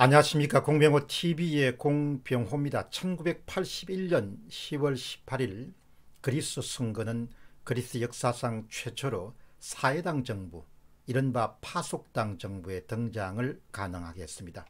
안녕하십니까 공병호 TV의 공병호입니다. 1981년 10월 18일 그리스 선거는 그리스 역사상 최초로 사회당 정부 이른바 파속당 정부의 등장을 가능하게 했습니다.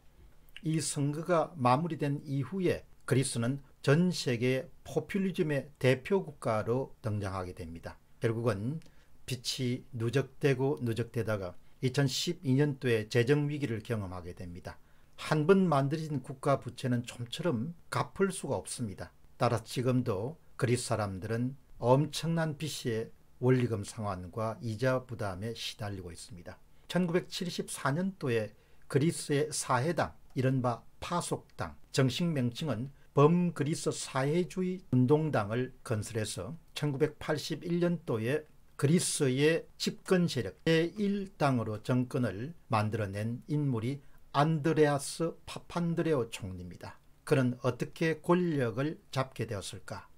이 선거가 마무리된 이후에 그리스는 전 세계 포퓰리즘의 대표 국가로 등장하게 됩니다. 결국은 빛이 누적되고 누적되다가 2012년도에 재정위기를 경험하게 됩니다. 한번 만들어진 국가 부채는 좀처럼 갚을 수가 없습니다. 따라서 지금도 그리스 사람들은 엄청난 빚의 원리금 상환과 이자 부담에 시달리고 있습니다. 1974년도에 그리스의 사회당, 이른바 파속당, 정식 명칭은 범그리스 사회주의 운동당을 건설해서 1981년도에 그리스의 집권 세력 제1당으로 정권을 만들어낸 인물이 안드레아스 파판드레오 총리입니다. 그는 어떻게 권력을 잡게 되었을까?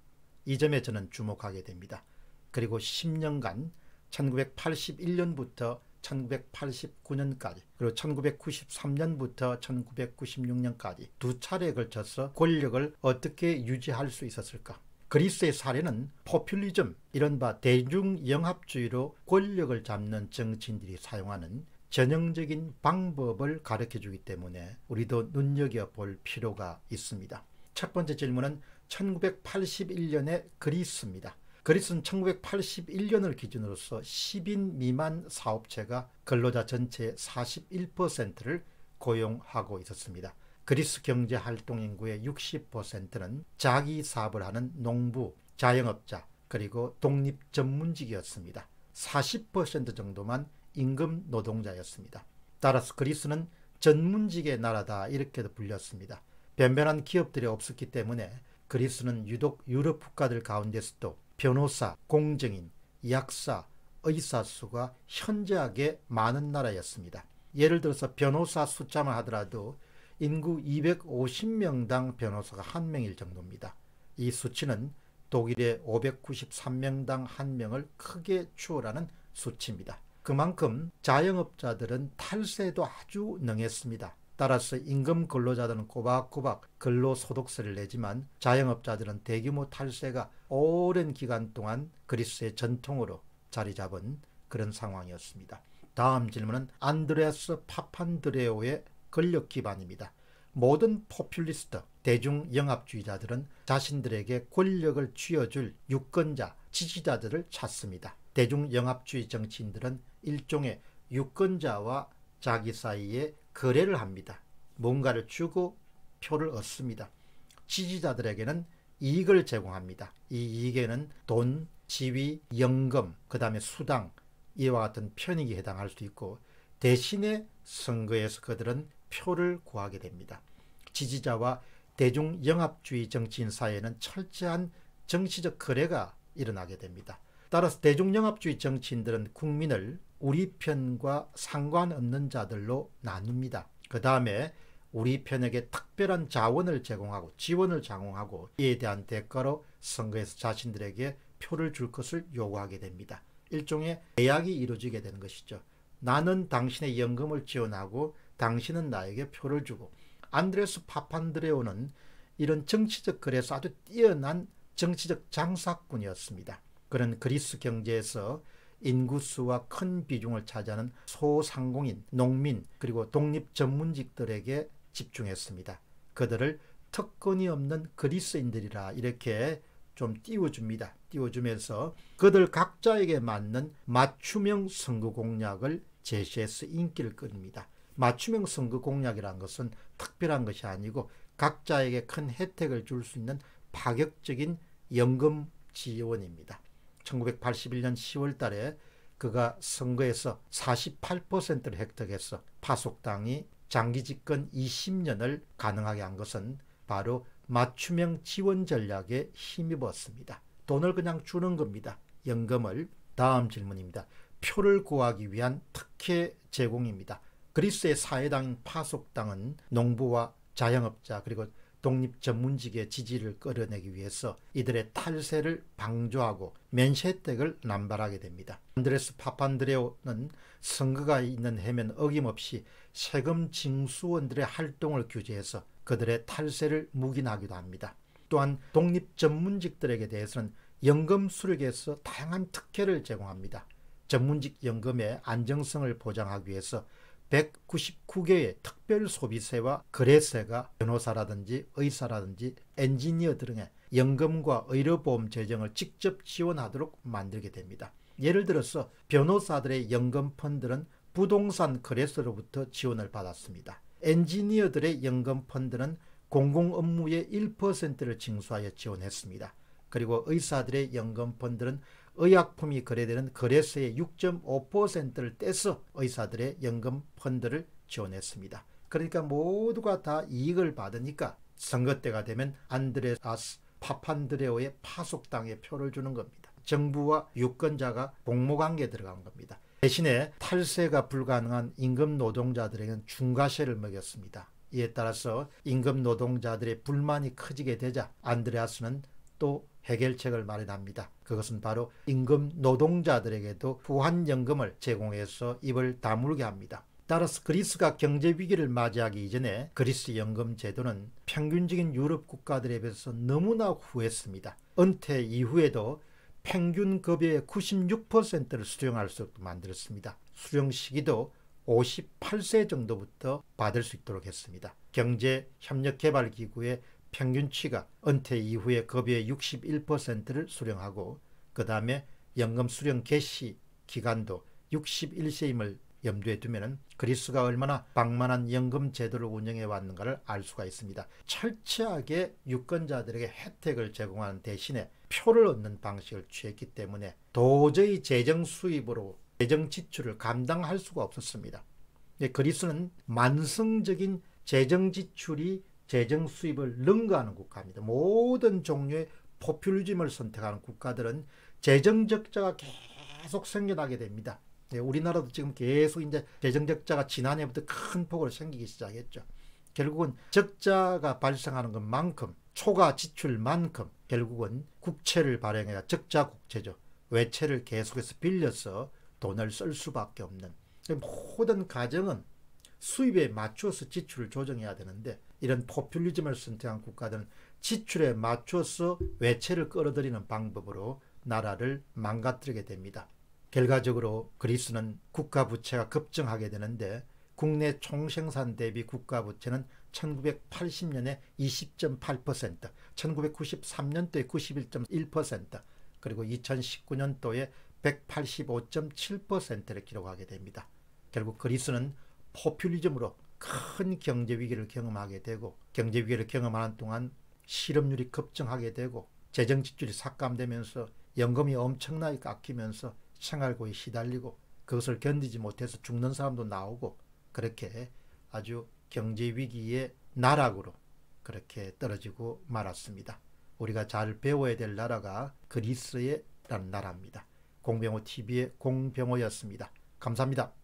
이 점에 저는 주목하게 됩니다. 그리고 10년간 1981년부터 1989년까지 그리고 1993년부터 1996년까지 두차례 걸쳐서 권력을 어떻게 유지할 수 있었을까? 그리스의 사례는 포퓰리즘, 이른바 대중영합주의로 권력을 잡는 정치인들이 사용하는 전형적인 방법을 가르쳐 주기 때문에 우리도 눈여겨볼 필요가 있습니다. 첫 번째 질문은 1981년의 그리스입니다. 그리스는 1981년을 기준으로서 10인 미만 사업체가 근로자 전체의 41%를 고용하고 있었습니다. 그리스 경제 활동 인구의 60%는 자기 사업을 하는 농부, 자영업자, 그리고 독립 전문직이었습니다. 40% 정도만 임금 노동자였습니다. 따라서 그리스는 전문직의 나라다 이렇게도 불렸습니다. 변변한 기업들이 없었기 때문에 그리스는 유독 유럽 국가들 가운데서도 변호사, 공정인, 약사, 의사 수가 현저하게 많은 나라였습니다. 예를 들어서 변호사 숫자만 하더라도 인구 250명당 변호사가 1명일 정도입니다. 이 수치는 독일의 593명당 1명을 크게 추월하는 수치입니다. 그만큼 자영업자들은 탈세도 아주 능했습니다. 따라서 임금 근로자들은 꼬박꼬박 근로소득세를 내지만 자영업자들은 대규모 탈세가 오랜 기간 동안 그리스의 전통으로 자리 잡은 그런 상황이었습니다. 다음 질문은 안드레아스 파판드레오의 권력 기반입니다. 모든 포퓰리스트, 대중영합주의자들은 자신들에게 권력을 쥐어줄 유권자, 지지자들을 찾습니다. 대중영합주의 정치인들은 일종의 유권자와 자기 사이에 거래를 합니다. 뭔가를 주고 표를 얻습니다. 지지자들에게는 이익을 제공합니다. 이 이익에는 돈, 지위, 연금, 그 다음에 수당, 이와 같은 편익이 해당할 수 있고 대신에 선거에서 그들은 표를 구하게 됩니다. 지지자와 대중영합주의 정치인 사이에는 철저한 정치적 거래가 일어나게 됩니다. 따라서 대중영합주의 정치인들은 국민을 우리 편과 상관없는 자들로 나눕니다. 그 다음에 우리 편에게 특별한 자원을 제공하고 지원을 제공하고 이에 대한 대가로 선거에서 자신들에게 표를 줄 것을 요구하게 됩니다. 일종의 계약이 이루어지게 되는 것이죠. 나는 당신의 연금을 지원하고 당신은 나에게 표를 주고 안드레스 파판드레오는 이런 정치적 글에서 아주 뛰어난 정치적 장사꾼이었습니다. 그런 그리스 경제에서 인구수와 큰 비중을 차지하는 소상공인, 농민, 그리고 독립 전문직들에게 집중했습니다. 그들을 특권이 없는 그리스인들이라 이렇게 좀 띄워줍니다. 띄워주면서 그들 각자에게 맞는 맞춤형 선거 공약을 제시해서 인기를 끕니다 맞춤형 선거 공약이란 것은 특별한 것이 아니고 각자에게 큰 혜택을 줄 수 있는 파격적인 연금 지원입니다. 1981년 10월 달에 그가 선거에서 48%를 획득해서 파속당이 장기 집권 20년을 가능하게 한 것은 바로 맞춤형 지원 전략에 힘입었습니다. 돈을 그냥 주는 겁니다. 연금을. 다음 질문입니다. 표를 구하기 위한 특혜 제공입니다. 그리스의 사회당 파속당은 농부와 자영업자 그리고 독립 전문직의 지지를 끌어내기 위해서 이들의 탈세를 방조하고 면세택을 혜 남발하게 됩니다. 안드레스 파판드레오는 선거가 있는 해면 어김없이 세금 징수원들의 활동을 규제해서 그들의 탈세를 묵인하기도 합니다. 또한 독립 전문직들에게 대해서는 연금 수령에서 다양한 특혜를 제공합니다. 전문직 연금의 안정성을 보장하기 위해서 199개의 특별 소비세와 거래세가 변호사라든지 의사라든지 엔지니어 등의 연금과 의료보험 재정을 직접 지원하도록 만들게 됩니다. 예를 들어서 변호사들의 연금 펀드는 부동산 거래소로부터 지원을 받았습니다. 엔지니어들의 연금 펀드는 공공 업무의 1%를 징수하여 지원했습니다. 그리고 의사들의 연금 펀드는 의약품이 거래되는 거래소의 6.5%를 떼서 의사들의 연금 펀드를 지원했습니다. 그러니까 모두가 다 이익을 받으니까 선거 때가 되면 안드레아스 파판드레오의 파속당의 표를 주는 겁니다. 정부와 유권자가 공모관계에 들어간 겁니다. 대신에 탈세가 불가능한 임금 노동자들에게는 중과세를 먹였습니다 이에 따라서 임금 노동자들의 불만이 커지게 되자 안드레아스는 또 해결책을 마련합니다. 그것은 바로 임금 노동자들에게도 후환연금을 제공해서 입을 다물게 합니다. 따라서 그리스가 경제 위기를 맞이하기 이전에 그리스 연금 제도는 평균적인 유럽 국가들에 비해서 너무나 후했습니다. 은퇴 이후에도 평균 급여의 96%를 수령할 수 있도록 만들었습니다. 수령 시기도 58세 정도부터 받을 수 있도록 했습니다. 경제협력개발기구의 평균치가 은퇴 이후에 급여의 61%를 수령하고 그 다음에 연금 수령 개시 기간도 61세임을 염두에 두면 그리스가 얼마나 방만한 연금 제도를 운영해 왔는가를 알 수가 있습니다. 철저하게 유권자들에게 혜택을 제공하는 대신에 표를 얻는 방식을 취했기 때문에 도저히 재정 수입으로 재정 지출을 감당할 수가 없었습니다. 예, 그리스는 만성적인 재정 지출이 재정 수입을 능가하는 국가입니다. 모든 종류의 포퓰리즘을 선택하는 국가들은 재정 적자가 계속 생겨나게 됩니다. 네, 우리나라도 지금 계속 이제 재정 적자가 지난해부터 큰 폭으로 생기기 시작했죠. 결국은 적자가 발생하는 것만큼 초과 지출만큼 결국은 국채를 발행해야 적자 국채죠. 외채를 계속해서 빌려서 돈을 쓸 수밖에 없는 모든 가정은 수입에 맞춰서 지출을 조정해야 되는데 이런 포퓰리즘을 선택한 국가들은 지출에 맞춰서 외채를 끌어들이는 방법으로 나라를 망가뜨리게 됩니다. 결과적으로 그리스는 국가 부채가 급증하게 되는데 국내 총생산 대비 국가 부채는 1980년에 20.8%, 1993년도에 91.1%, 그리고 2019년도에 185.7%를 기록하게 됩니다. 결국 그리스는 포퓰리즘으로 큰 경제 위기를 경험하게 되고 경제 위기를 경험하는 동안 실업률이 급증하게 되고 재정 지출이 삭감되면서 연금이 엄청나게 깎이면서 생활고에 시달리고 그것을 견디지 못해서 죽는 사람도 나오고 그렇게 아주 경제 위기의 나락으로 그렇게 떨어지고 말았습니다. 우리가 잘 배워야 될 나라가 그리스의 라는 나라입니다. 공병호 TV의 공병호였습니다. 감사합니다.